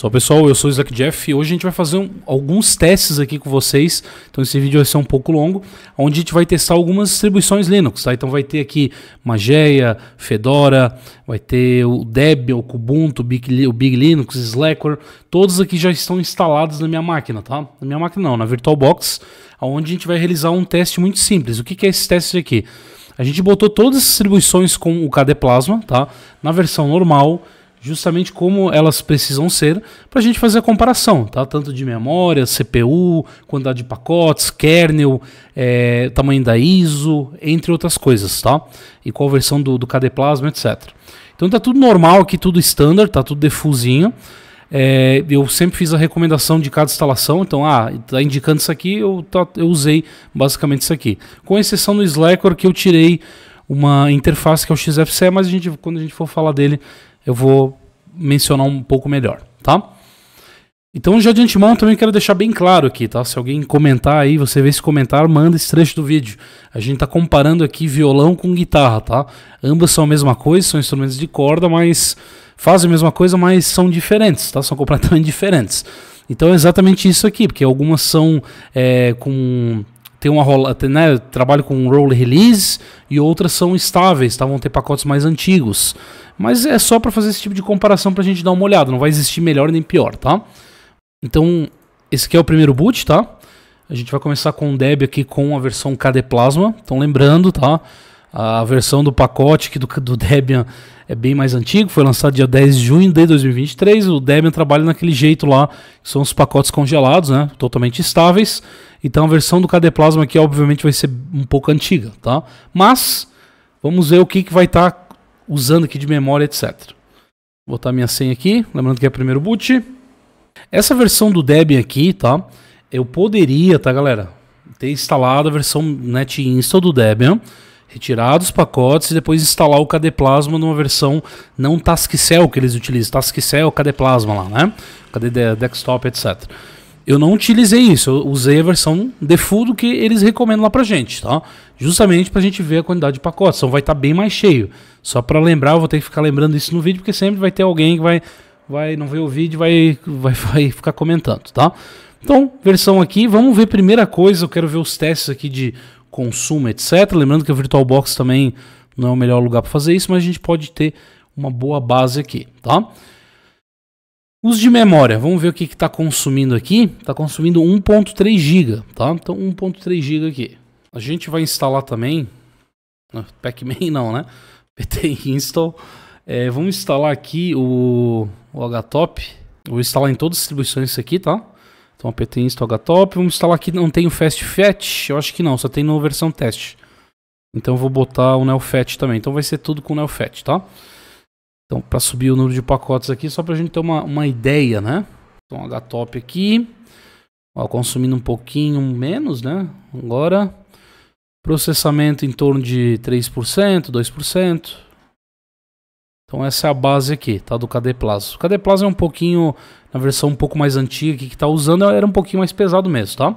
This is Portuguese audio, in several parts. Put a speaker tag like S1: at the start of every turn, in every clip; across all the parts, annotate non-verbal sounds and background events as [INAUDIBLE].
S1: Só pessoal, eu sou o Slack Jeff e hoje a gente vai fazer um, alguns testes aqui com vocês. Então esse vídeo vai ser um pouco longo, onde a gente vai testar algumas distribuições Linux, tá? Então vai ter aqui Mageia, Fedora, vai ter o Debian, o Kubuntu, o Big, o Big Linux, Slackware, todos aqui já estão instalados na minha máquina, tá? Na minha máquina não, na VirtualBox, onde a gente vai realizar um teste muito simples. O que, que é esse teste aqui? A gente botou todas as distribuições com o KD Plasma, tá? Na versão normal, justamente como elas precisam ser para a gente fazer a comparação, tá? Tanto de memória, CPU, quantidade de pacotes, kernel, é, tamanho da ISO, entre outras coisas, tá? E qual versão do, do KD Plasma, etc. Então tá tudo normal aqui, tudo standard, tá tudo defusinho. É, eu sempre fiz a recomendação de cada instalação, então, ah, tá indicando isso aqui, eu, tá, eu usei basicamente isso aqui. Com exceção do Slackware que eu tirei uma interface que é o XFCE, mas a gente, quando a gente for falar dele, eu vou mencionar um pouco melhor, tá? Então já de antemão também quero deixar bem claro aqui, tá? Se alguém comentar aí, você vê esse comentário, manda esse trecho do vídeo. A gente tá comparando aqui violão com guitarra, tá? Ambas são a mesma coisa, são instrumentos de corda, mas fazem a mesma coisa, mas são diferentes, tá? São completamente diferentes. Então é exatamente isso aqui, porque algumas são é, com tem uma rola, né, trabalho com roll release e outras são estáveis, tá? Vão ter pacotes mais antigos. Mas é só para fazer esse tipo de comparação para a gente dar uma olhada, não vai existir melhor nem pior, tá? Então, esse aqui é o primeiro boot, tá? A gente vai começar com o Debian aqui com a versão KD Plasma. Então lembrando, tá? A versão do pacote que do, do Debian é bem mais antigo, foi lançado dia 10 de junho de 2023. O Debian trabalha naquele jeito lá, que são os pacotes congelados, né? Totalmente estáveis. Então a versão do KD Plasma aqui, obviamente, vai ser um pouco antiga, tá? Mas vamos ver o que, que vai estar tá usando aqui de memória, etc. Vou botar minha senha aqui, lembrando que é primeiro boot. Essa versão do Debian aqui, tá? Eu poderia, tá, galera? Ter instalado a versão NetInstall do Debian retirar dos pacotes e depois instalar o Cadeplasma Plasma numa versão não TaskCell que eles utilizam. TaskCell, KD Plasma lá, né? Cadê Desktop, etc. Eu não utilizei isso, eu usei a versão default que eles recomendam lá pra gente, tá? Justamente pra gente ver a quantidade de pacotes, então vai estar tá bem mais cheio. Só pra lembrar, eu vou ter que ficar lembrando isso no vídeo, porque sempre vai ter alguém que vai, vai não ver o vídeo e vai, vai, [LAUGHS] vai ficar comentando, tá? Então, versão aqui, vamos ver primeira coisa, eu quero ver os testes aqui de consumo, etc. Lembrando que a VirtualBox também não é o melhor lugar para fazer isso, mas a gente pode ter uma boa base aqui, tá? Uso de memória, vamos ver o que está consumindo aqui. Está consumindo 1.3 GB, tá? Então 1.3 GB aqui. A gente vai instalar também, né? Pac-Man não, né? [LAUGHS] PT install. É, vamos instalar aqui o, o Htop. Vou instalar em todas as distribuições isso aqui, tá? Então apt install htop. Vamos instalar aqui, não tem o fast fetch? Eu acho que não, só tem na versão teste. Então eu vou botar o NeoFetch também. Então vai ser tudo com NeoFetch, tá? Então para subir o número de pacotes aqui, só para a gente ter uma, uma ideia, né? Então htop aqui. Ó, consumindo um pouquinho menos, né? Agora processamento em torno de 3%, 2%. Então essa é a base aqui, tá? Do KD Plaza. O KD Plaza é um pouquinho na versão um pouco mais antiga que está usando era um pouquinho mais pesado mesmo, tá?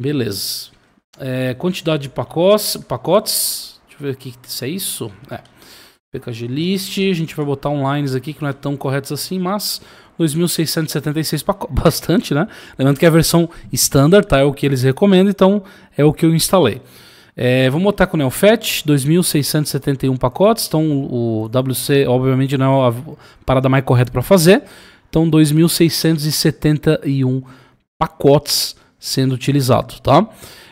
S1: Beleza. É, quantidade de pacotes, pacotes. Deixa eu ver aqui se é isso. É. PKG List, a gente vai botar online aqui que não é tão corretos assim, mas 2.676 pacotes, [LAUGHS] bastante, né? Lembrando que a versão standard tá? é o que eles recomendam, então é o que eu instalei. É, vamos botar com o NeoFetch, 2.671 pacotes, então o WC obviamente não é a parada mais correta para fazer. Então 2.671 pacotes sendo utilizados, tá?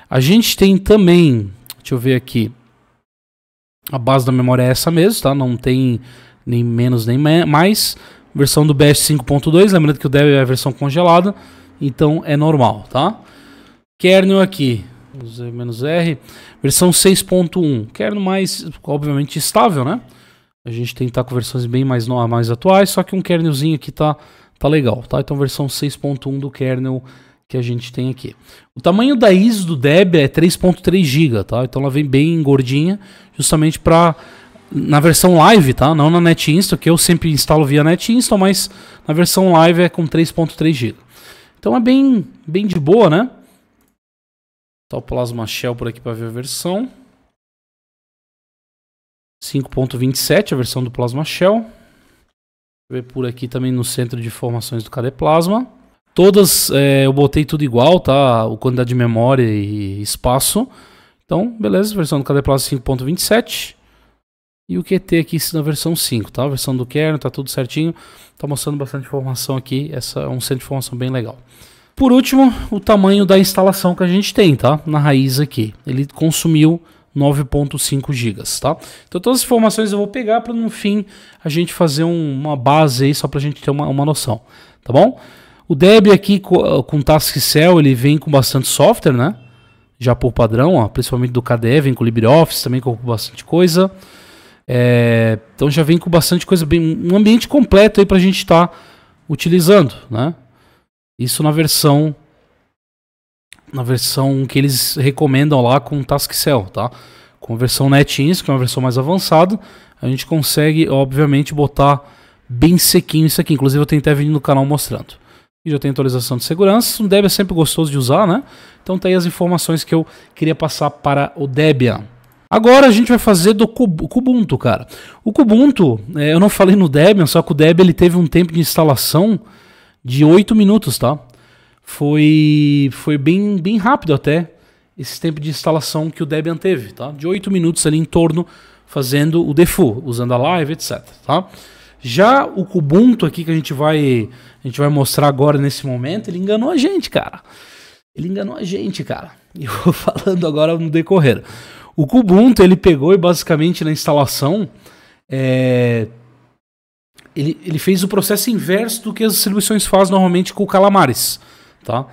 S1: A gente tem também, deixa eu ver aqui, a base da memória é essa mesmo, tá? Não tem nem menos nem mais. Versão do BS 5.2, lembrando que o Debian é a versão congelada, então é normal, tá? Kernel aqui, menos r versão 6.1, kernel mais, obviamente, estável, né? a gente tem que estar tá com versões bem mais, mais atuais, só que um kernelzinho aqui tá, tá legal, tá? Então versão 6.1 do kernel que a gente tem aqui. O tamanho da ISO do Debian é 3.3 GB, tá? Então ela vem bem gordinha, justamente para na versão live, tá? Não na NetInstall, que eu sempre instalo via NetInstall, mas na versão live é com 3.3 GB. Então é bem bem de boa, né? Tá o Plasma Shell por aqui para ver a versão. 5.27, a versão do Plasma Shell. Ver por aqui também no centro de informações do KD Plasma. Todas é, eu botei tudo igual, tá? O quantidade de memória e espaço. Então, beleza, versão do KD Plasma 5.27. E o QT aqui na versão 5, tá? A versão do kernel, tá tudo certinho. Tá mostrando bastante informação aqui. Essa é um centro de informação bem legal. Por último, o tamanho da instalação que a gente tem, tá? Na raiz aqui. Ele consumiu 9.5 GB, tá? Então todas as informações eu vou pegar para no fim a gente fazer um, uma base aí só para a gente ter uma, uma noção, tá bom? O Debian aqui com, com TaskCell ele vem com bastante software, né? Já por padrão, ó, principalmente do KDE, vem com LibreOffice também com bastante coisa. É, então já vem com bastante coisa, bem, um ambiente completo aí para a gente estar tá utilizando, né? Isso na versão na versão que eles recomendam lá com TaskCell, tá? Com a versão NetIns, que é uma versão mais avançada, a gente consegue, obviamente, botar bem sequinho isso aqui. Inclusive, eu tenho até vídeo no canal mostrando. E já tem atualização de segurança. O Debian é sempre gostoso de usar, né? Então, tá aí as informações que eu queria passar para o Debian. Agora a gente vai fazer do Kubuntu, cara. O Kubuntu, é, eu não falei no Debian, só que o Debian ele teve um tempo de instalação de 8 minutos, tá? foi, foi bem, bem rápido até esse tempo de instalação que o Debian teve, tá? De 8 minutos ali em torno, fazendo o default, usando a live, etc, tá? Já o Kubuntu aqui que a gente vai a gente vai mostrar agora nesse momento, ele enganou a gente, cara. Ele enganou a gente, cara. E eu vou [LAUGHS] falando agora no decorrer. O Kubuntu, ele pegou e basicamente na instalação, é, ele, ele fez o processo inverso do que as distribuições fazem normalmente com o Calamares. Tá?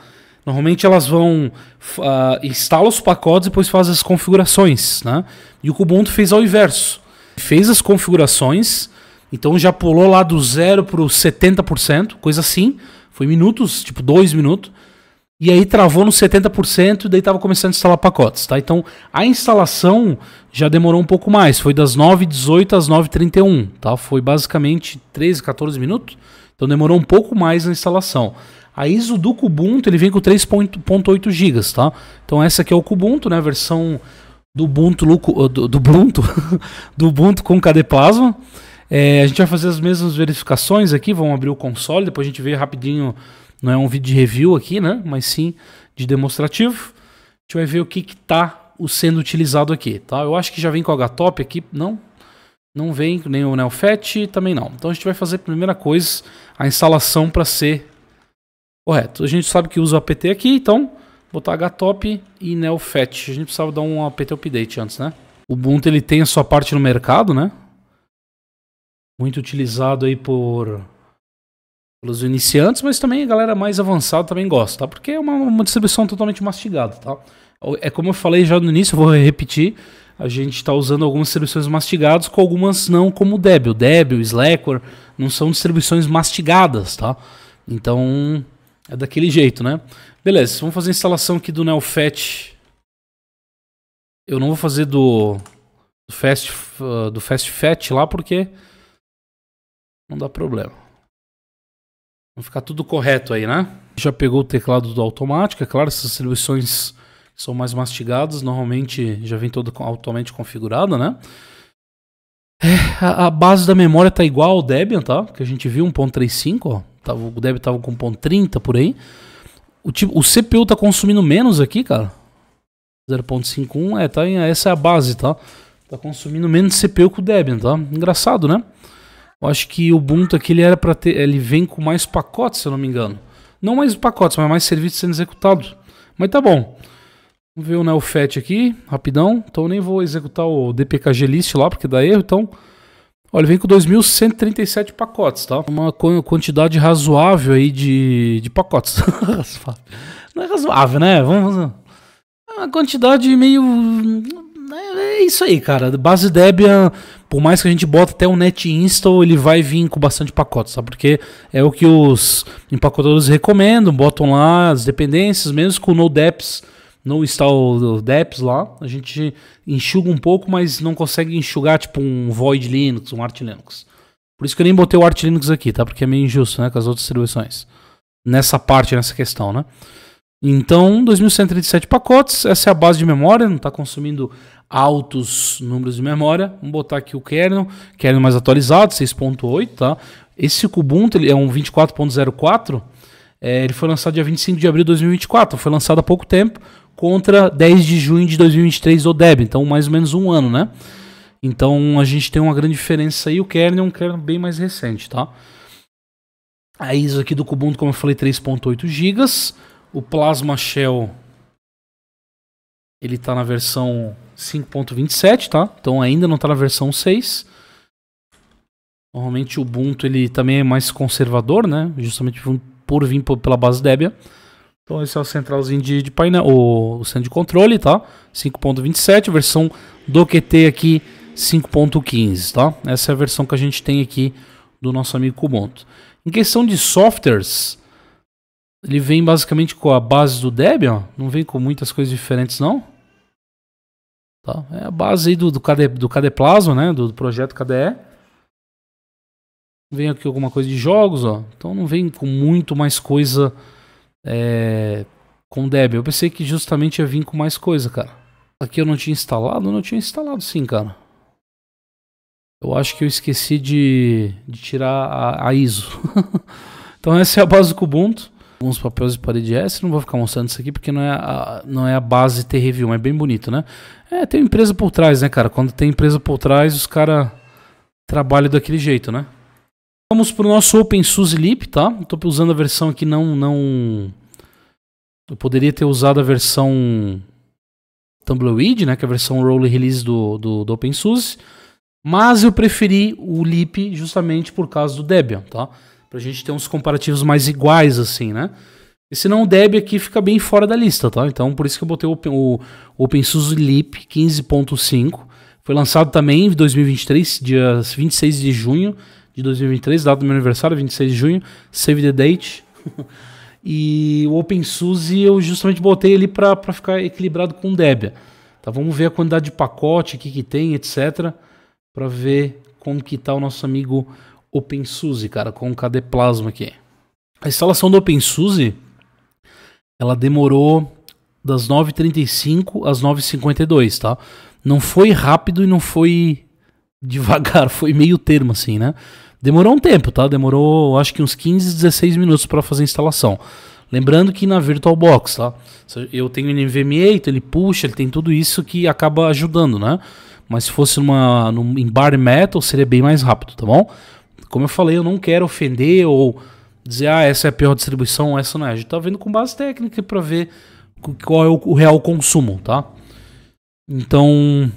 S1: Normalmente elas vão uh, os pacotes e depois faz as configurações, né? E o Kubuntu fez ao inverso. Fez as configurações, então já pulou lá do zero para o 70%, coisa assim. Foi minutos, tipo dois minutos. E aí travou no 70% e daí estava começando a instalar pacotes, tá? Então a instalação já demorou um pouco mais. Foi das 9h18 às 9h31, tá? Foi basicamente 13, 14 minutos. Então demorou um pouco mais a instalação. A ISO do Kubuntu ele vem com 3.8 GB, tá? Então essa aqui é o Kubuntu, né? Versão do Ubuntu, uh, do, do Ubuntu, [LAUGHS] do Ubuntu com KD Plasma. É, a gente vai fazer as mesmas verificações aqui, vamos abrir o console, depois a gente vê rapidinho, não é um vídeo de review aqui, né? Mas sim de demonstrativo. A gente vai ver o que está sendo utilizado aqui, tá? Eu acho que já vem com o HTOP aqui, não? Não vem nem o Neofetch também não. Então a gente vai fazer a primeira coisa, a instalação para ser Correto. A gente sabe que usa o apt aqui, então botar htop e neofetch. A gente precisava dar um apt update antes, né? O Ubuntu ele tem a sua parte no mercado, né? Muito utilizado aí por pelos iniciantes, mas também a galera mais avançada também gosta, tá? Porque é uma, uma distribuição totalmente mastigada, tá? É como eu falei já no início, vou repetir, a gente está usando algumas distribuições mastigadas, com algumas não, como o Debian. O Debian, o Slackware, não são distribuições mastigadas, tá? Então, é daquele jeito, né? Beleza, vamos fazer a instalação aqui do NeoFet. Eu não vou fazer do, do Fast ah, do fast lá porque não dá problema. Vai ficar tudo correto aí, né? Já pegou o teclado do automático, é claro, essas distribuições são mais mastigadas, normalmente já vem toda automaticamente configurada, né? É, a, a, base da memória tá igual ao Debian, tá? Que a gente viu, 1.35, ó tava, o Deb tava com 1.30 por aí. O, tipo, o CPU tá consumindo menos aqui, cara. 0.51, é, tá em, essa é a base, tá? Tá consumindo menos CPU que o Debian, tá? Engraçado, né? Eu acho que o Ubuntu aqui ele era para ter, ele vem com mais pacotes, se eu não me engano. Não mais pacotes, mas mais serviços sendo executados. Mas tá bom. Vamos ver o NeoFet aqui, rapidão. Então eu nem vou executar o dpkg list lá, porque dá erro, então... Olha, vem com 2.137 pacotes, tá? Uma quantidade razoável aí de, de pacotes. [LAUGHS] Não é razoável, né? Vamos. uma quantidade meio. Hum, é, é isso aí, cara. Base Debian, por mais que a gente bota até o um net install, ele vai vir com bastante pacotes, tá? Porque é o que os empacotadores recomendam, botam lá as dependências, mesmo com o NodeApps no install deps lá, a gente enxuga um pouco, mas não consegue enxugar tipo um Void Linux, um Arch Linux. Por isso que eu nem botei o Arch Linux aqui, tá? Porque é meio injusto, né, com as outras distribuições. Nessa parte, nessa questão, né? Então, 2137 pacotes, essa é a base de memória, não está consumindo altos números de memória. Vamos botar aqui o kernel, kernel mais atualizado, 6.8, tá? Esse Kubuntu ele é um 24.04, é, ele foi lançado dia 25 de abril de 2024, foi lançado há pouco tempo contra 10 de junho de 2023 Debian então mais ou menos um ano, né? Então a gente tem uma grande diferença aí, o kernel é um kernel bem mais recente, tá? A ISO aqui do Kubuntu, como eu falei, 3.8 GB. O Plasma Shell, ele tá na versão 5.27, tá? Então ainda não tá na versão 6. Normalmente o Ubuntu, ele também é mais conservador, né? Justamente por vir pela base Debian. Então esse é o centralzinho de, de painel, o, o centro de controle, tá? 5.27, versão do QT aqui 5.15, tá? Essa é a versão que a gente tem aqui do nosso amigo Kubuntu. Em questão de softwares, ele vem basicamente com a base do Debian, não vem com muitas coisas diferentes não. Tá? É a base aí do, do, do Plasma, né? Do, do projeto KDE. Vem aqui alguma coisa de jogos, ó. Então não vem com muito mais coisa é, com Debian. Eu pensei que justamente ia vir com mais coisa, cara. Aqui eu não tinha instalado? Não tinha instalado sim, cara. Eu acho que eu esqueci de, de tirar a, a ISO. [LAUGHS] então essa é a base do Kubuntu. Alguns papéis de parede S, não vou ficar mostrando isso aqui porque não é a, não é a base ter review, mas é bem bonito, né? É, tem empresa por trás, né, cara? Quando tem empresa por trás, os caras trabalham daquele jeito, né? Vamos para o nosso OpenSUSE Lip, tá? Estou usando a versão que não, não... Eu poderia ter usado a versão Tumbleweed, né? Que é a versão roll release do, do, do OpenSUSE. Mas eu preferi o Lip, justamente por causa do Debian, tá? a gente ter uns comparativos mais iguais, assim, né? E senão o Debian aqui fica bem fora da lista, tá? Então por isso que eu botei o, Open, o OpenSUSE Lib 15.5. Foi lançado também em 2023, dia 26 de junho de 2023, data do meu aniversário, 26 de junho, save the date. [LAUGHS] e o OpenSUSE eu justamente botei ele para ficar equilibrado com o Debian. Tá, vamos ver a quantidade de pacote que, que tem, etc. Para ver como que tá o nosso amigo OpenSUSE, cara, com o KD Plasma aqui. A instalação do OpenSUSE, ela demorou das 9h35 às 9h52, tá? Não foi rápido e não foi devagar, [LAUGHS] foi meio termo assim, né? Demorou um tempo, tá? Demorou acho que uns 15, 16 minutos para fazer a instalação. Lembrando que na VirtualBox, tá? Eu tenho NVMe, então ele puxa, ele tem tudo isso que acaba ajudando, né? Mas se fosse numa, num, em bar metal, seria bem mais rápido, tá bom? Como eu falei, eu não quero ofender ou dizer, ah, essa é a pior distribuição, essa não é. A gente tá vendo com base técnica para ver qual é o, o, real consumo, tá? Então,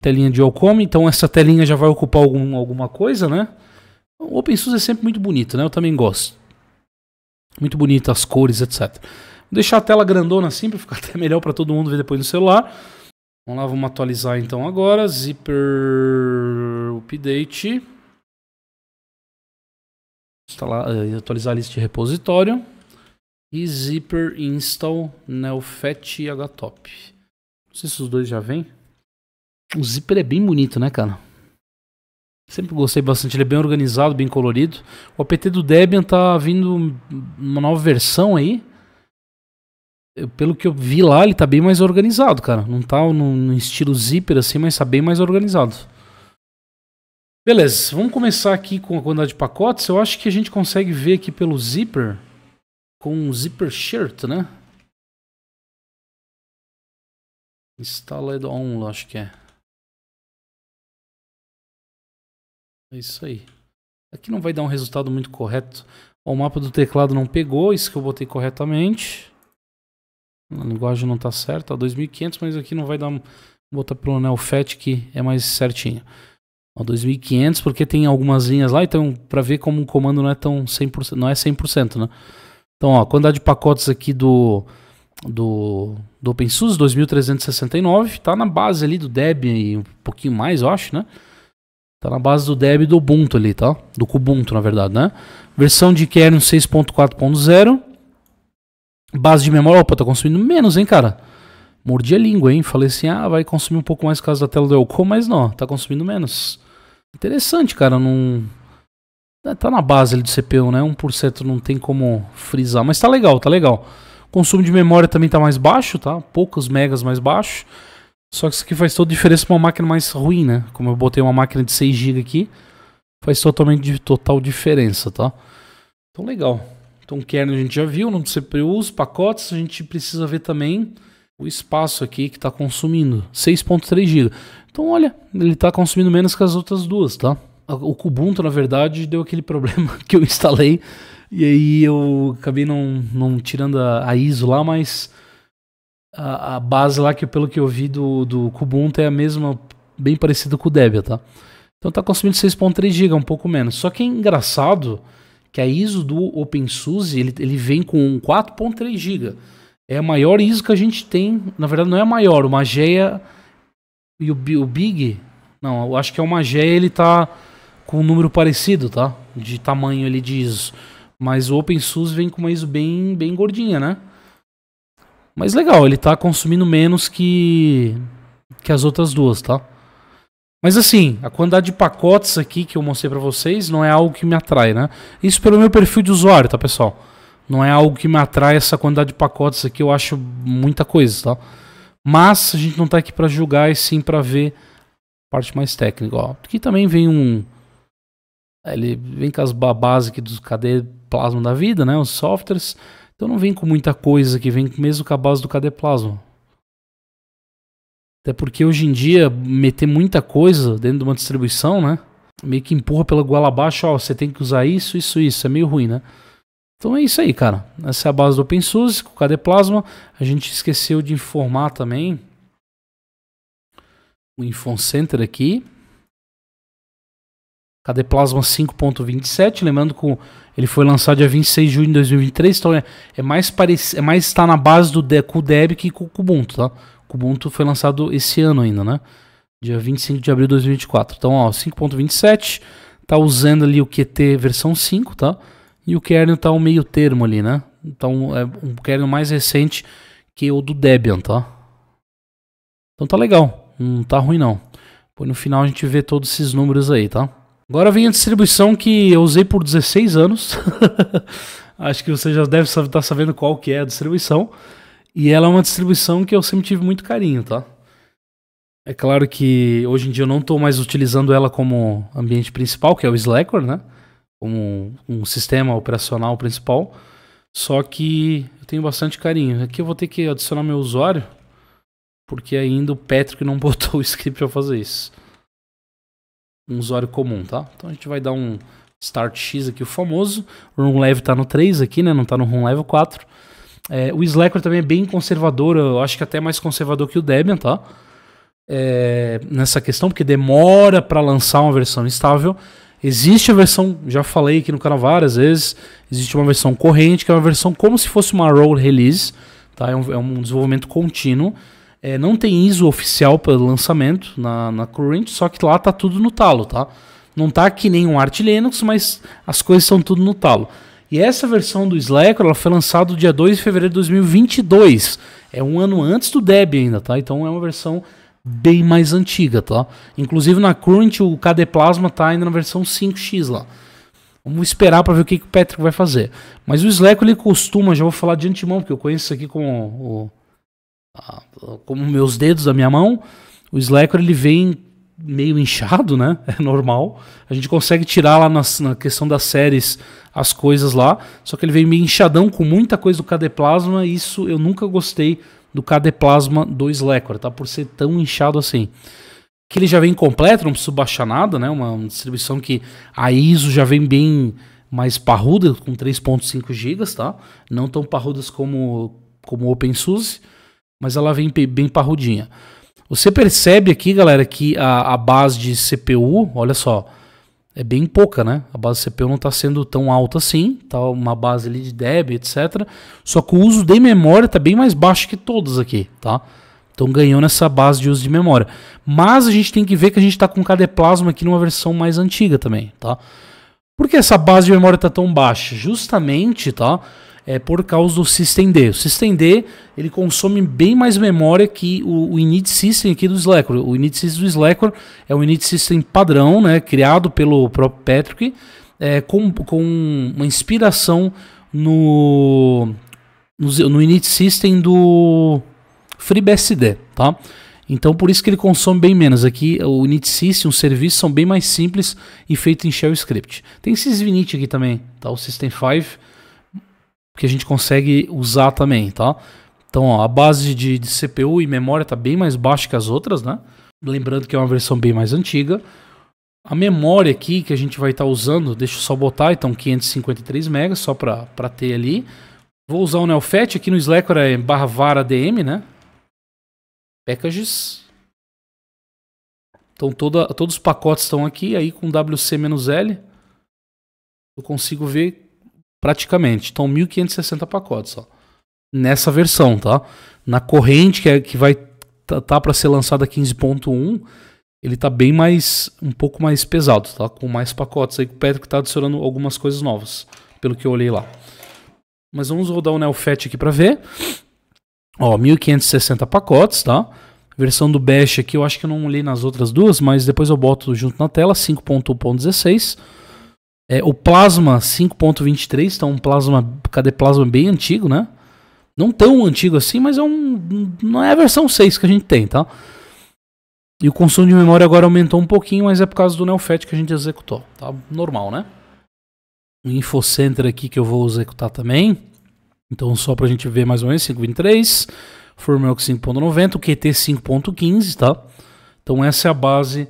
S1: telinha de Alcome. Então, essa telinha já vai ocupar algum, alguma coisa, né? O open source é sempre muito bonito, né? Eu também gosto. Muito bonito as cores, etc. Vou deixar a tela grandona assim para ficar [LAUGHS] até melhor para todo mundo ver depois no celular. Vamos lá, vamos atualizar então agora. Zipper update. Instalar, eh, atualizar a lista de repositório. E zipper install neofet htop. Não sei se os dois já vêm. O zipper é bem bonito, né, cara? Sempre gostei bastante, ele é bem organizado, bem colorido. O APT do Debian tá vindo uma nova versão aí. Eu, pelo que eu vi lá, ele tá bem mais organizado, cara. Não tá num estilo zíper assim, mas tá bem mais organizado. Beleza, vamos começar aqui com a quantidade de pacotes. Eu acho que a gente consegue ver aqui pelo zíper, com o zíper shirt, né? Installed on, acho que é. É isso aí. Aqui não vai dar um resultado muito correto. o mapa do teclado não pegou, isso que eu botei corretamente. A linguagem não está certa, 2500, mas aqui não vai dar... Vou botar pelo FAT que é mais certinho. Ó, 2500, porque tem algumas linhas lá, então para ver como um comando não é tão 100%, não é 100%, né? Então, ó, a quantidade de pacotes aqui do do, do OpenSUSE 2369, tá na base ali do Debian e um pouquinho mais, eu acho, né? Tá na base do Debian do Ubuntu ali, tá? Do Kubuntu, na verdade, né? Versão de kernel 6.4.0. Base de memória, opa, tá consumindo menos, hein, cara? Mordi a língua, hein? Falei assim, ah, vai consumir um pouco mais por causa da tela do Elco, mas não, tá consumindo menos. Interessante, cara, não... É, tá na base ali do CPU, né? 1% não tem como frisar, mas tá legal, tá legal. Consumo de memória também tá mais baixo, tá? Poucos megas mais baixo. Só que isso aqui faz toda a diferença pra uma máquina mais ruim, né? Como eu botei uma máquina de 6 GB aqui, faz totalmente de total diferença, tá? Então legal. Então kernel a gente já viu, precisa de os pacotes, a gente precisa ver também o espaço aqui que está consumindo, 6.3 GB. Então olha, ele está consumindo menos que as outras duas, tá? O Kubuntu, na verdade, deu aquele [LAUGHS] problema que eu instalei e aí eu acabei não, não tirando a ISO lá, mas a, a, base lá, que pelo que eu vi do, do Kubuntu, é a mesma, bem parecida com o Debian, tá? Então tá consumindo 6.3 GB, um pouco menos. Só que é engraçado que a ISO do OpenSUSE, ele, ele vem com 4.3 GB. É a maior ISO que a gente tem, na verdade não é a maior, o Mageia e o, o Big, não, eu acho que é o Mageia, ele tá com um número parecido, tá? De tamanho ali de ISO. Mas o OpenSUSE vem com uma ISO bem, bem gordinha, né? Mas legal, ele tá consumindo menos que, que as outras duas, tá? Mas assim, a quantidade de pacotes aqui que eu mostrei para vocês não é algo que me atrai, né? Isso pelo meu perfil de usuário, tá, pessoal? Não é algo que me atrai essa quantidade de pacotes aqui, eu acho muita coisa, tá? Mas a gente não tá aqui para julgar e sim para ver a parte mais técnica, ó. Aqui também vem um ele vem com as babás aqui dos cadê plasma da vida, né, os softwares. Então não vem com muita coisa que vem mesmo com a base do cadeplasma. Até porque hoje em dia, meter muita coisa dentro de uma distribuição, né? Meio que empurra pela goela abaixo, ó, você tem que usar isso, isso, isso. É meio ruim, né? Então é isso aí, cara. Essa é a base do OpenSUSE com o cadeplasma. A gente esqueceu de informar também o InfoCenter aqui. Cadeplasma 5.27, lembrando que ele foi lançado dia 26 de junho de 2023, então é, é mais parecido, é mais está na base do de, com o que com o Kubuntu, tá? O Kubuntu foi lançado esse ano ainda, né? Dia 25 de abril de 2024. Então, ó, 5.27 tá usando ali o QT versão 5, tá? E o kernel tá um meio termo ali, né? Então, é um kernel mais recente que o do Debian, tá? Então tá legal, não tá ruim não. Pois no final a gente vê todos esses números aí, tá? Agora vem a distribuição que eu usei por 16 anos. [LAUGHS] Acho que você já deve estar tá sabendo qual que é a distribuição. E ela é uma distribuição que eu sempre tive muito carinho, tá? É claro que hoje em dia eu não estou mais utilizando ela como ambiente principal, que é o Slackware, né? Como um sistema operacional principal. Só que eu tenho bastante carinho. Aqui eu vou ter que adicionar meu usuário, porque ainda o Patrick não [LAUGHS] botou o script para fazer isso um usuário comum, tá? Então a gente vai dar um start X aqui, o famoso. O room level tá no 3 aqui, né? Não tá no room level 4. É, o Slacker também é bem conservador, eu acho que até mais conservador que o Debian, tá? É, nessa questão, porque demora para lançar uma versão estável. Existe a versão, já falei aqui no canal várias vezes, existe uma versão corrente, que é uma versão como se fosse uma roll release, tá? É um, é um desenvolvimento contínuo. É, não tem ISO oficial para lançamento na, na Current, só que lá tá tudo no talo, tá? Não tá que nem um Arch Linux, mas as coisas são tudo no talo. E essa versão do Slack ela foi lançada dia 2 de fevereiro de 2022. É um ano antes do Debian ainda, tá? Então é uma versão bem mais antiga, tá? Inclusive na Current o KD Plasma tá ainda na versão 5x lá. Vamos esperar para ver o que, que o Patrick vai fazer. Mas o Slack ele costuma, já vou falar de antemão, porque eu conheço isso aqui como o ah, como meus dedos da minha mão, o Slacker ele vem meio inchado, né? [LAUGHS] É normal. A gente consegue tirar lá nas, na questão das séries as coisas lá, só que ele vem meio inchadão com muita coisa do Plasma. Isso eu nunca gostei do Plasma do Slacker, tá? Por ser tão inchado assim. Que ele já vem completo, não preciso baixar nada, né? Uma distribuição que a ISO já vem bem mais parruda, com 3.5 GB, tá? Não tão parrudas como, como OpenSUSE mas ela vem bem parrudinha. Você percebe aqui, galera, que a, a base de CPU, olha só, é bem pouca, né? A base de CPU não está sendo tão alta assim, tá uma base ali de DEB, etc. Só que o uso de memória está bem mais baixo que todas aqui, tá? Então ganhou nessa base de uso de memória. Mas a gente tem que ver que a gente está com o Plasma aqui numa versão mais antiga também, tá? Por que essa base de memória está tão baixa? Justamente, tá? é, por causa do System D. O System D ele consome bem mais memória que o, o init system aqui do Slackware. O init system do Slackware é um init system padrão, né, criado pelo próprio Patrick, é, com, com uma inspiração no, no, no init system do FreeBSD, tá? Então por isso que ele consome bem menos. Aqui o init system, os serviços são bem mais simples e feito em shell script. Tem sysinit aqui também, tá? O system 5 que a gente consegue usar também, tá? Então, ó, a base de, de CPU e memória está bem mais baixa que as outras, né? Lembrando que é uma versão bem mais antiga. A memória aqui que a gente vai estar tá usando, deixa eu só botar, então 553 MB, só para ter ali. Vou usar o NeoFet, aqui no Slack, é barra var ADM, né? Packages. Então toda, todos os pacotes estão aqui, aí com WC-L eu consigo ver praticamente. Então, 1.560 pacotes só. Nessa versão, tá? Na corrente que, é, que vai tá, tá para ser lançada 15.1, ele tá bem mais um pouco mais pesado, tá? Com mais pacotes aí o Patrick tá adicionando algumas coisas novas, pelo que eu olhei lá. Mas vamos rodar o Neofet aqui para ver. Ó, 1560 pacotes, tá? Versão do Bash aqui, eu acho que eu não olhei nas outras duas, mas depois eu boto junto na tela, 5.1.16. É, o Plasma 5.23, então tá um plasma, cadê plasma bem antigo, né? Não tão antigo assim, mas é um não é a versão 6 que a gente tem, tá? E o consumo de memória agora aumentou um pouquinho, mas é por causa do NeoFET que a gente executou, tá? Normal, né? O InfoCenter aqui que eu vou executar também. Então só pra gente ver mais ou menos 5.23, Formelk 5.90, o QT 5.15, tá? Então essa é a base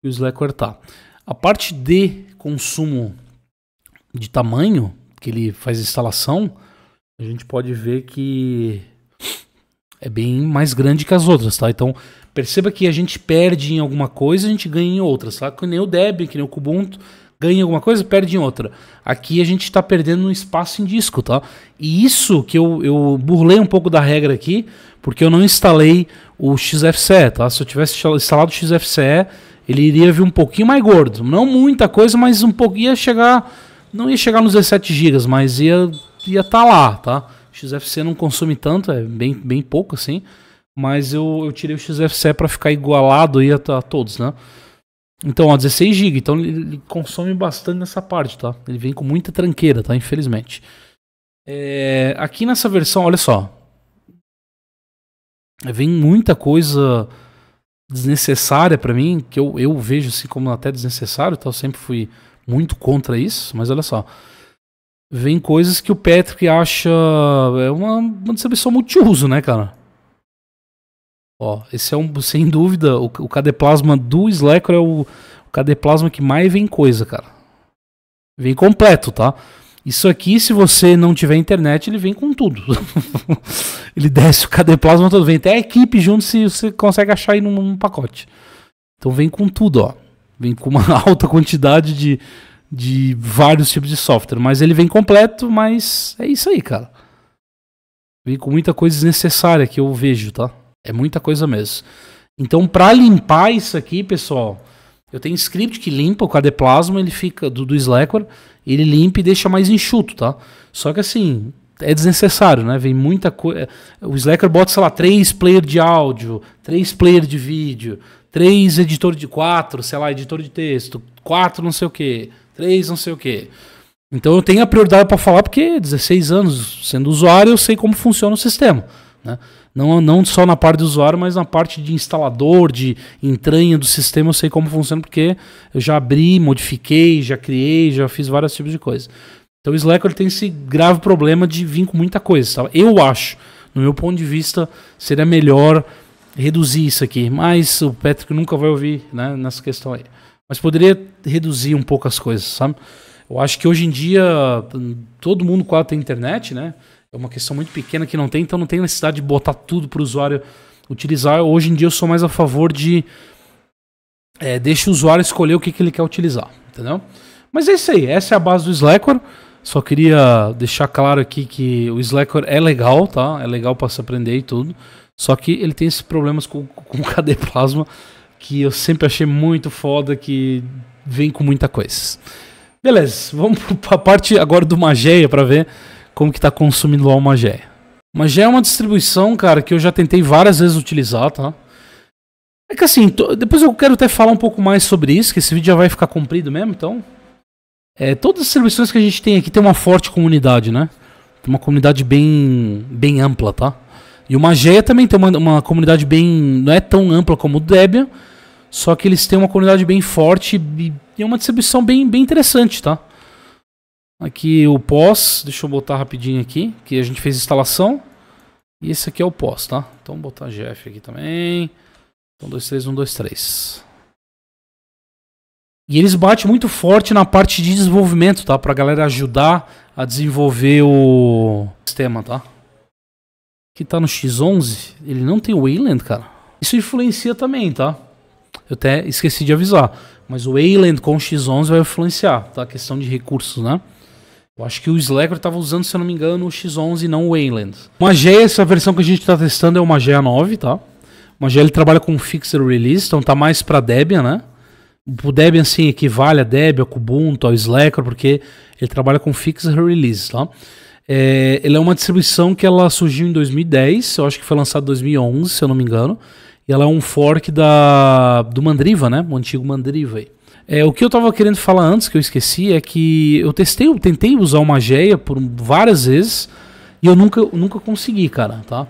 S1: que o Slackware tá. A parte D consumo de tamanho que ele faz a instalação, a gente pode ver que é bem mais grande que as outras, tá? Então, perceba que a gente perde em alguma coisa, a gente ganha em outras, tá? Que nem o Debian, que nem o Kubuntu, ganha em alguma coisa, perde em outra. Aqui a gente está perdendo um espaço em disco, tá? E isso que eu, eu burlei um pouco da regra aqui, porque eu não instalei o XFCE, tá? Se eu tivesse instalado o XFCE, ele iria vir um pouquinho mais gordo. Não muita coisa, mas um pouco. Ia chegar. Não ia chegar nos 17 GB, mas ia ia estar tá lá, tá? XFC não consome tanto, é bem, bem pouco assim. Mas eu, eu tirei o XFC para ficar igualado aí a, a, todos, né? Então, ó, 16 GB. Então ele, ele, consome bastante nessa parte, tá? Ele vem com muita tranqueira, tá? Infelizmente. É, aqui nessa versão, olha só. Vem muita coisa desnecessária para mim, que eu, eu vejo assim como até desnecessário, então eu sempre fui muito contra isso, mas olha só. Vem coisas que o Patrick acha. É uma, uma distribuição multiuso, né, cara? Ó, esse é um. Sem dúvida, o, o plasma do Slacker é o, o plasma que mais vem coisa, cara. Vem completo, tá? Isso aqui, se você não tiver internet, ele vem com tudo. [LAUGHS] ele desce o KD Plasma todo, vem até a equipe junto se você consegue achar aí num, num pacote. Então vem com tudo, ó. Vem com uma [LAUGHS] alta quantidade de, de vários tipos de software. Mas ele vem completo, mas é isso aí, cara. Vem com muita coisa desnecessária que eu vejo, tá? É muita coisa mesmo. Então, para limpar isso aqui, pessoal, eu tenho script que limpa o cadeplasma, ele fica do, do Slackware, ele limpa e deixa mais enxuto, tá? Só que assim, é desnecessário, né? Vem muita coisa. O Slacker bota, sei lá, três player de áudio, três player de vídeo, três editor de quatro, sei lá, editor de texto, quatro não sei o que, três não sei o que. Então eu tenho a prioridade para falar porque 16 anos sendo usuário, eu sei como funciona o sistema, né? Não, não só na parte do usuário, mas na parte de instalador, de entranha do sistema, eu sei como funciona, porque eu já abri, modifiquei, já criei, já fiz vários tipos de coisas Então o Slack ele tem esse grave problema de vir com muita coisa. Eu acho, no meu ponto de vista, seria melhor reduzir isso aqui. Mas o Patrick nunca vai ouvir né, nessa questão aí. Mas poderia reduzir um pouco as coisas, sabe? Eu acho que hoje em dia todo mundo quase tem internet, né? É uma questão muito pequena que não tem, então não tem necessidade de botar tudo para o usuário utilizar. Hoje em dia eu sou mais a favor de é, deixa o usuário escolher o que, que ele quer utilizar, entendeu? Mas é isso aí, essa é a base do Slackware. Só queria deixar claro aqui que o Slackware é legal, tá? É legal para se aprender e tudo. Só que ele tem esses problemas com, com o [LAUGHS] KD Plasma que eu sempre achei muito foda, que vem com muita coisa. Beleza, vamos [LAUGHS] para a parte agora do Mageia para ver como que tá consumindo lá o Magé. Magé é uma distribuição, cara, que eu já tentei várias vezes utilizar, tá? É que assim, depois eu quero até falar um pouco mais sobre isso, que esse vídeo já vai ficar comprido mesmo, então. É, todas as distribuições que a gente tem aqui tem uma forte comunidade, né? Tem uma comunidade bem, bem ampla, tá? E o Mageia também tem uma, uma comunidade bem. não é tão ampla como o Debian, só que eles têm uma comunidade bem forte e é uma distribuição bem, bem interessante, tá? Aqui o pós, deixa eu botar rapidinho aqui, que a gente fez instalação. E esse aqui é o pós, tá? Então vou botar GF aqui também. Então 2, 3, 1, 2, 3. E eles batem muito forte na parte de desenvolvimento, tá? Pra galera ajudar a desenvolver o sistema, tá? Que tá no X11, ele não tem Wayland, cara. Isso influencia também, tá? Eu até esqueci de avisar. Mas o Wayland com o X11 vai influenciar, tá? A questão de recursos, né? Eu acho que o Slacker estava usando, se eu não me engano, o X11 e não o Wayland. Mageia, essa versão que a gente está testando é o Mageia 9, tá? Mageia ele trabalha com Fixer Release, então tá mais para Debian, né? O Debian assim equivale a Debian, a Kubuntu, ao Slacker, porque ele trabalha com Fixer Release, tá? É, ele é uma distribuição que ela surgiu em 2010, eu acho que foi lançada em 2011, se eu não me engano. E ela é um fork da, do Mandriva, né? O antigo Mandriva aí. É, o que eu estava querendo falar antes que eu esqueci é que eu testei, eu tentei usar o Mageia por várias vezes e eu nunca, nunca consegui, cara, tá?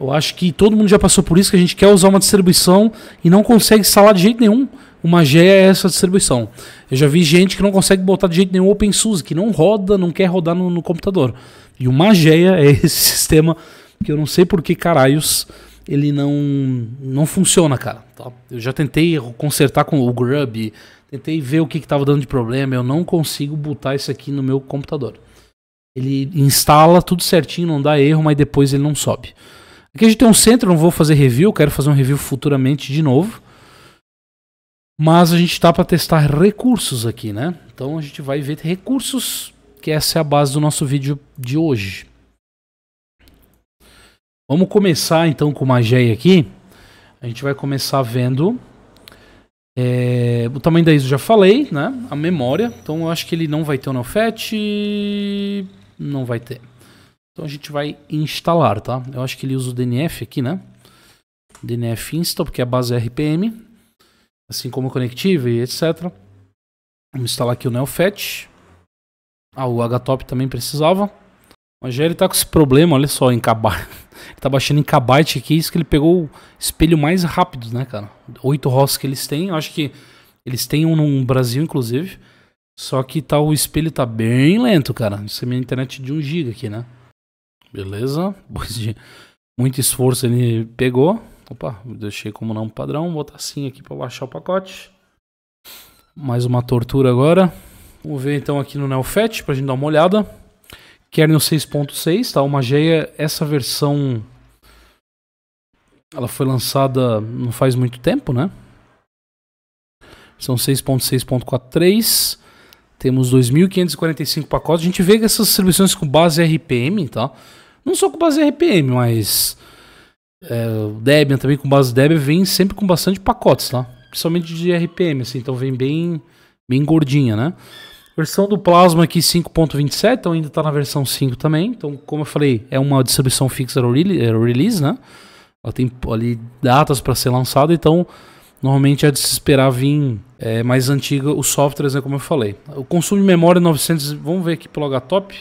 S1: Eu acho que todo mundo já passou por isso que a gente quer usar uma distribuição e não consegue instalar de jeito nenhum. O Mageia é essa distribuição. Eu já vi gente que não consegue botar de jeito nenhum OpenSUSE, que não roda, não quer rodar no, no computador. E o Mageia é [LAUGHS] esse sistema que eu não sei por que caralhos ele não não funciona, cara. Tá? Eu já tentei consertar com o Grub, Tentei ver o que estava dando de problema. Eu não consigo botar isso aqui no meu computador. Ele instala tudo certinho, não dá erro, mas depois ele não sobe. Aqui a gente tem um centro, não vou fazer review, quero fazer um review futuramente de novo. Mas a gente está para testar recursos aqui, né? Então a gente vai ver recursos, que essa é a base do nosso vídeo de hoje. Vamos começar então com o Magéia aqui. A gente vai começar vendo é, o tamanho da ISO já falei, né? A memória. Então eu acho que ele não vai ter o NoFat. Não vai ter. Então a gente vai instalar, tá? Eu acho que ele usa o DNF aqui, né? DNF install, porque é a base é RPM. Assim como o Connective e etc. Vamos instalar aqui o NeoFetch. Ah, o HTOP também precisava. Mas já ele tá com esse problema, olha só, em [LAUGHS] ele tá baixando em Kbyte aqui, isso que ele pegou o espelho mais rápido, né, cara? Oito ROS que eles têm, eu acho que eles têm um no Brasil, inclusive. Só que tá, o espelho tá bem lento, cara. Isso é minha internet de 1 GB aqui, né? Beleza? [LAUGHS] Muito esforço ele pegou. Opa, deixei como não padrão. Vou botar assim aqui para baixar o pacote. Mais uma tortura agora. Vamos ver então aqui no para pra gente dar uma olhada. Kernel 6.6, tá? O Mageia, essa versão ela foi lançada não faz muito tempo, né? São 6.6.43. Temos 2.545 pacotes. A gente vê que essas distribuições com base RPM, tá? Não só com base RPM, mas é, Debian também com base Debian vem sempre com bastante pacotes, tá? Principalmente de RPM, assim, então vem bem, bem gordinha, né? Versão do Plasma aqui 5.27, então ainda está na versão 5 também. Então, como eu falei, é uma distribuição fixa release, né? Ela tem ali datas para ser lançada, então normalmente é de se esperar vir é, mais antiga os softwares, né, como eu falei. O consumo de memória 900, é vamos ver aqui pelo HTOP.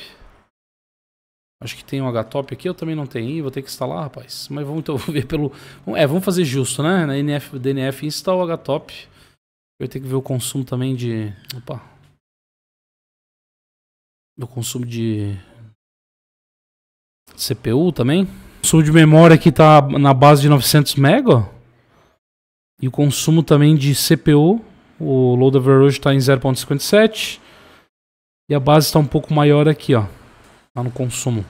S1: Acho que tem um HTOP aqui, eu também não tenho, vou ter que instalar, rapaz. Mas vamos então [LAUGHS] ver pelo... É, vamos fazer justo, né? Na NF, DNF install HTOP. Eu tenho que ver o consumo também de... Opa, o consumo de CPU também. O consumo de memória aqui tá na base de 900 MB. E o consumo também de CPU, o load average está em 0.57. E a base está um pouco maior aqui, ó. no consumo.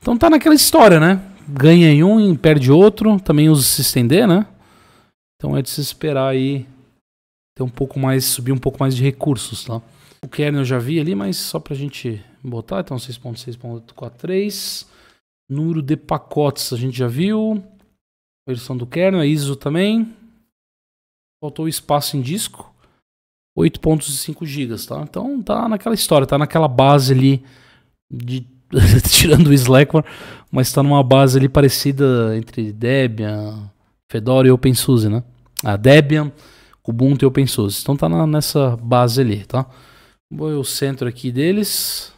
S1: Então tá naquela história, né? Ganha em um e perde outro. Também usa se estender, né? Então é de se esperar aí ter um pouco mais, subir um pouco mais de recursos, tá? O kernel eu já vi ali, mas só para a gente botar. Então 6.6.43. Número de pacotes a gente já viu. Versão do kernel, a ISO também. Faltou espaço em disco. 8.5 GB, tá? Então tá naquela história, tá naquela base ali de [LAUGHS] tirando o Slackware, mas está numa base ali parecida entre Debian, Fedora e OpenSUSE, né? A ah, Debian, Ubuntu e OpenSUSE. Então tá na, nessa base ali, tá? Vou ver o centro aqui deles.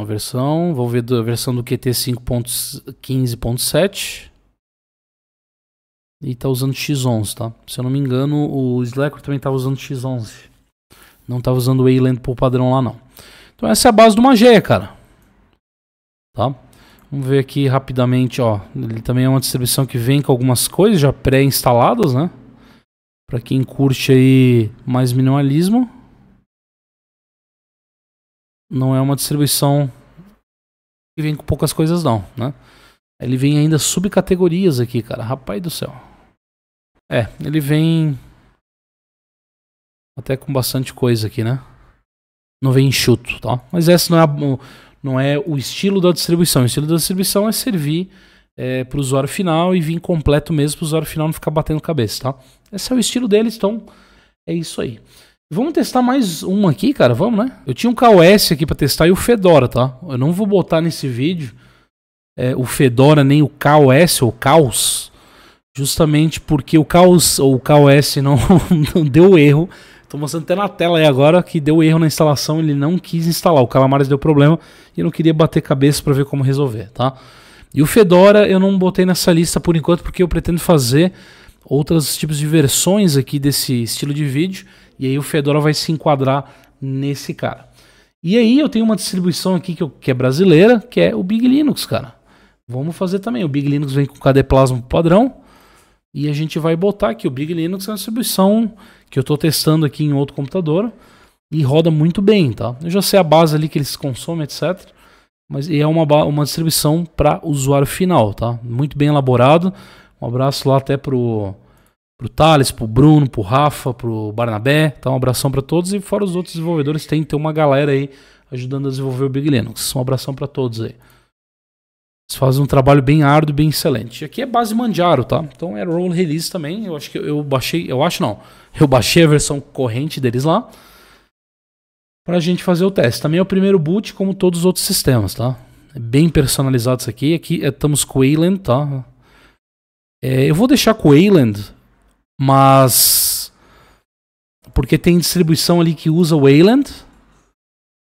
S1: Uma versão. Vou ver a versão do QT 5.15.7. E tá usando X11, tá? Se eu não me engano, o Slacker também tava usando X11. Não tava usando o Wayland por padrão lá, não. Então essa é a base do Mageia, cara. Tá? Vamos ver aqui rapidamente, ó. Ele também é uma distribuição que vem com algumas coisas já pré-instaladas, né? Para quem curte aí mais minimalismo não é uma distribuição que vem com poucas coisas não, né? Ele vem ainda subcategorias aqui, cara. Rapaz do céu. É, ele vem até com bastante coisa aqui, né? Não vem enxuto, tá? Mas esse não é, a, não é o estilo da distribuição. O estilo da distribuição é servir é, para o usuário final e vir completo mesmo para o usuário final não ficar batendo cabeça, tá? Esse é o estilo deles, então é isso aí. Vamos testar mais uma aqui, cara. Vamos, né? Eu tinha um KOS aqui pra testar e o Fedora, tá? Eu não vou botar nesse vídeo é, o Fedora nem o KOS ou Caos. Justamente porque o Caos ou o KOS não, [LAUGHS] não deu erro. Tô mostrando até na tela aí agora que deu erro na instalação, ele não quis instalar. O Calamares deu problema e eu não queria bater cabeça para ver como resolver, tá? E o Fedora eu não botei nessa lista por enquanto porque eu pretendo fazer outros tipos de versões aqui desse estilo de vídeo e aí o Fedora vai se enquadrar nesse cara. E aí eu tenho uma distribuição aqui que, eu, que é brasileira, que é o Big Linux, cara. Vamos fazer também. O Big Linux vem com KDE Plasma padrão. E a gente vai botar aqui. O Big Linux é uma distribuição que eu estou testando aqui em outro computador. E roda muito bem, tá? Eu já sei a base ali que eles consomem, etc. Mas é uma, uma distribuição para usuário final, tá? Muito bem elaborado. Um abraço lá até pro pro Thales, pro Bruno, pro Rafa, pro Barnabé. Então, um abração para todos e fora os outros desenvolvedores, tem, uma galera aí ajudando a desenvolver o Big Linux. Um abração para todos aí. Eles fazem um trabalho bem árduo, bem excelente. aqui é base Manjaro, tá? Então é roll release também. Eu acho que eu, eu baixei, eu acho não. Eu baixei a versão corrente deles lá para a gente fazer o teste. Também é o primeiro boot, como todos os outros sistemas, tá? É bem personalizado isso aqui. Aqui é, estamos com Wayland, tá? É, eu vou deixar com Wayland mas. Porque tem distribuição ali que usa o Wayland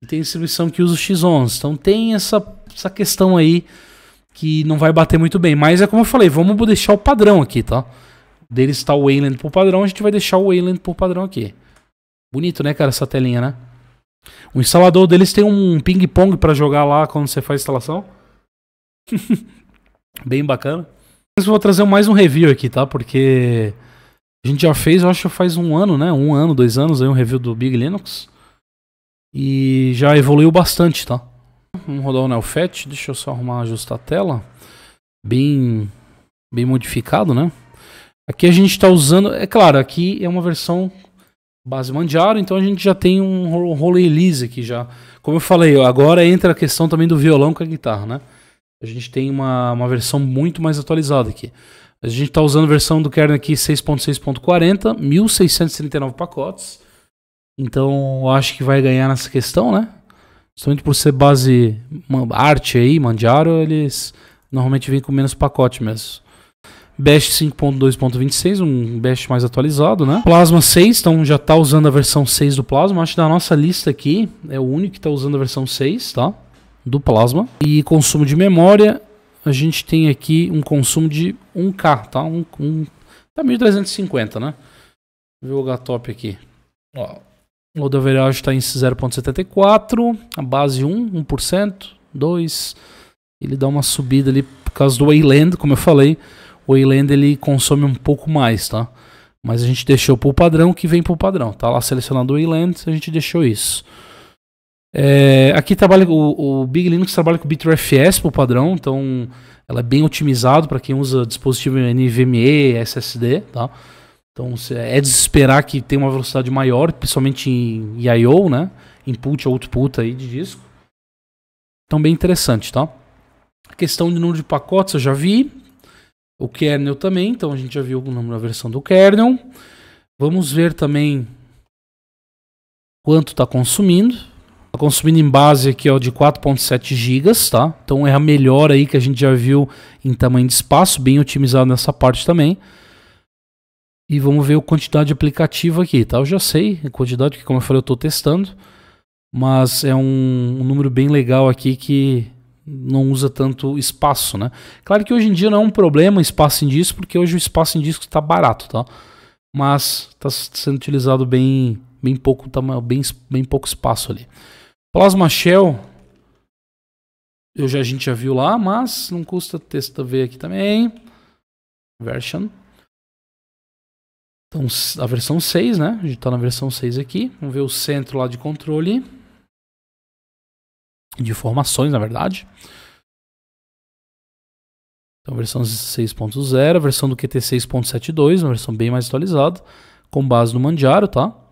S1: e tem distribuição que usa o X11. Então tem essa, essa questão aí que não vai bater muito bem. Mas é como eu falei, vamos deixar o padrão aqui, tá? Dele está o Wayland por padrão, a gente vai deixar o Wayland por padrão aqui. Bonito, né, cara, essa telinha, né? O instalador deles tem um ping-pong para jogar lá quando você faz a instalação. [LAUGHS] Bem bacana. Mas vou trazer mais um review aqui, tá? Porque a gente já fez, eu acho, faz um ano, né? Um ano, dois anos aí, um review do Big Linux. E já evoluiu bastante, tá? Vamos rodar o Neofet. Deixa eu só arrumar, ajustar a tela. Bem, bem modificado, né? Aqui a gente está usando... É claro, aqui é uma versão base Manjaro, então a gente já tem um role release aqui já. Como eu falei, agora entra a questão também do violão com a guitarra, né? A gente tem uma, uma versão muito mais atualizada aqui. A gente está usando a versão do kernel aqui 6.6.40, 1.639 pacotes. Então, eu acho que vai ganhar nessa questão, né? Somente por ser base arte aí, mandiário eles normalmente vêm com menos pacote mesmo. Bash 5.2.26, um Bash mais atualizado, né? Plasma 6, então já está usando a versão 6 do Plasma. Acho que da nossa lista aqui é o único que está usando a versão 6, tá? Do Plasma. E consumo de memória, a gente tem aqui um consumo de 1K, tá? Um, um, tá 1.350, né? Vou ver o Htop aqui. Ó, o average está em 0.74, a base 1, 1%, 2%. Ele dá uma subida ali por causa do Wayland, como eu falei. O Wayland ele consome um pouco mais, tá? Mas a gente deixou para o padrão que vem para o padrão. Tá lá selecionado o Wayland, a gente deixou isso. É, aqui trabalha o, o, Big Linux trabalha com BitRefs para o padrão, então ela é bem otimizado para quem usa dispositivo NVMe, SSD, tá? Então é de esperar que tenha uma velocidade maior, principalmente em I/O, né? Input output aí de disco. Então bem interessante, tá? A questão de número de pacotes eu já vi. O kernel também, então a gente já viu na versão do kernel. Vamos ver também quanto está consumindo. Tá consumindo em base aqui ó, de 4.7 GB, tá? Então é a melhor aí que a gente já viu em tamanho de espaço, bem otimizado nessa parte também. E vamos ver a quantidade de aplicativo aqui, tá? Eu já sei a quantidade, porque como eu falei, eu estou testando. Mas é um, um número bem legal aqui que não usa tanto espaço, né? Claro que hoje em dia não é um problema espaço em disco, porque hoje o espaço em disco está barato, tá? Mas está sendo utilizado bem, bem, pouco, bem, bem pouco espaço ali. Plasma Shell, eu já, a gente já viu lá, mas não custa testa ver aqui também. Version. Então, a versão 6, né? A gente está na versão 6 aqui. Vamos ver o centro lá de controle. De informações, na verdade. Então, versão 6.0, versão do QT 6.72, uma versão bem mais atualizada, com base no Manjaro, tá?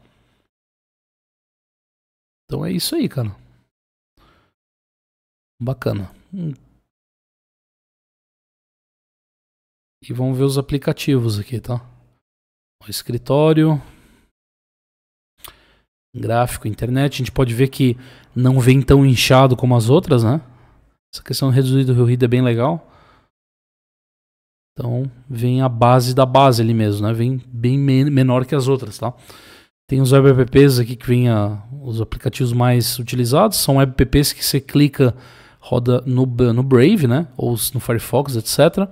S1: Então é isso aí, cara. Bacana. Hum. E vamos ver os aplicativos aqui, tá? O escritório, gráfico, internet. A gente pode ver que não vem tão inchado como as outras, né? Essa questão reduzida do ruído é bem legal. Então vem a base da base ali mesmo, né? Vem bem menor que as outras, tá? Tem os webapps aqui que vêm os aplicativos mais utilizados, são webapps que você clica, roda no, no Brave, né? Ou no Firefox, etc.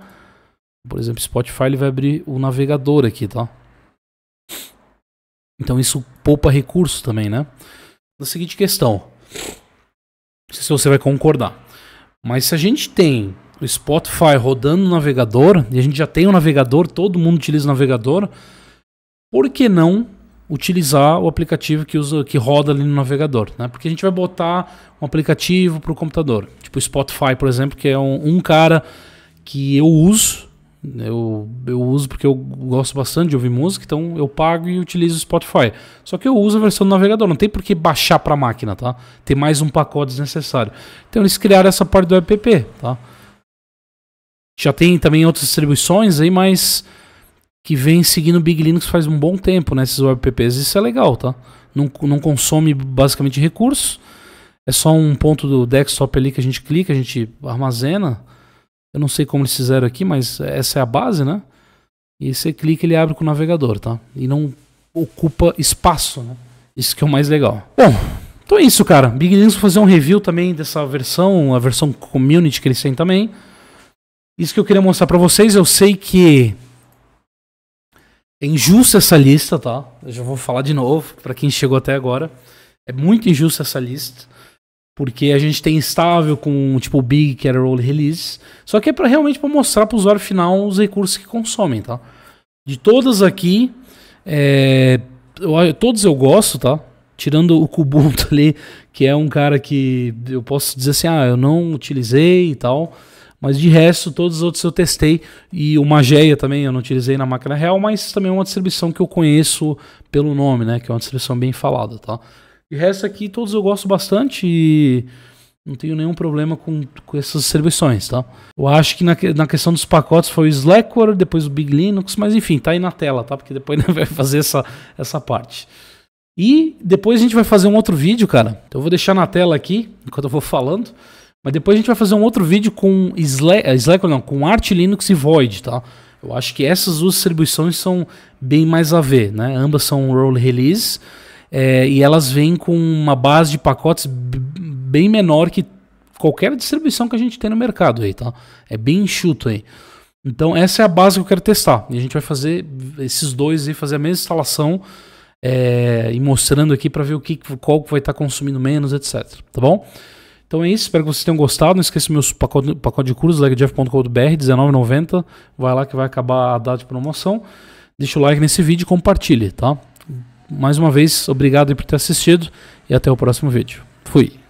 S1: Por exemplo, Spotify ele vai abrir o navegador aqui, tá? Então isso poupa recurso também, né? Na seguinte questão, não sei se você vai concordar, mas se a gente tem o Spotify rodando no navegador, e a gente já tem o navegador, todo mundo utiliza o navegador, por que não utilizar o aplicativo que usa que roda ali no navegador, né? Porque a gente vai botar um aplicativo para o computador, tipo Spotify, por exemplo, que é um, um cara que eu uso, eu, eu uso porque eu gosto bastante de ouvir música, então eu pago e utilizo o Spotify. Só que eu uso a versão do navegador, não tem por que baixar para a máquina, tá? Tem mais um pacote desnecessário. Então eles criaram essa parte do app, tá? Já tem também outras distribuições aí, mas que vem seguindo o Big Linux faz um bom tempo, né? Esses WebPPs, isso é legal, tá? Não, não consome basicamente recursos, é só um ponto do desktop ali que a gente clica, a gente armazena. Eu não sei como eles fizeram aqui, mas essa é a base, né? E você clica ele abre com o navegador, tá? E não ocupa espaço, né? Isso que é o mais legal. Bom, então é isso, cara. Big Linux vou fazer um review também dessa versão, a versão community que eles têm também. Isso que eu queria mostrar para vocês, eu sei que é injusta essa lista, tá? Eu já vou falar de novo para quem chegou até agora. É muito injusta essa lista. Porque a gente tem estável com tipo o Big, que era roll release. Só que é pra, realmente para mostrar para o usuário final os recursos que consomem, tá? De todas aqui, é, eu, todos eu gosto, tá? Tirando o Kubuntu [LAUGHS] ali, que é um cara que eu posso dizer assim, ah, eu não utilizei e tal. Mas de resto, todos os outros eu testei. E o Mageia também eu não utilizei na máquina real, mas também é uma distribuição que eu conheço pelo nome, né? Que é uma distribuição bem falada, tá? De resto aqui, todos eu gosto bastante e não tenho nenhum problema com, com essas distribuições, tá? Eu acho que na, na questão dos pacotes foi o Slackware, depois o Big Linux, mas enfim, tá aí na tela, tá? Porque depois [LAUGHS] vai fazer essa, essa parte. E depois a gente vai fazer um outro vídeo, cara. Então eu vou deixar na tela aqui, enquanto eu vou falando. Mas depois a gente vai fazer um outro vídeo com Slack, eh, Slack não, com Arch Linux e Void, tá? Eu acho que essas duas distribuições são bem mais a ver, né? Ambas são roll release é, e elas vêm com uma base de pacotes bem menor que qualquer distribuição que a gente tem no mercado aí, tá? É bem enxuto aí. Então essa é a base que eu quero testar e a gente vai fazer esses dois e fazer a mesma instalação é, e mostrando aqui para ver o que qual vai estar tá consumindo menos, etc. Tá bom? Então é isso, espero que vocês tenham gostado. Não esqueça meus pacote, pacote de cursos, legjeff.com.br, R$19,90. Vai lá que vai acabar a data de promoção. Deixa o like nesse vídeo e compartilhe, tá? Mais uma vez, obrigado por ter assistido e até o próximo vídeo. Fui!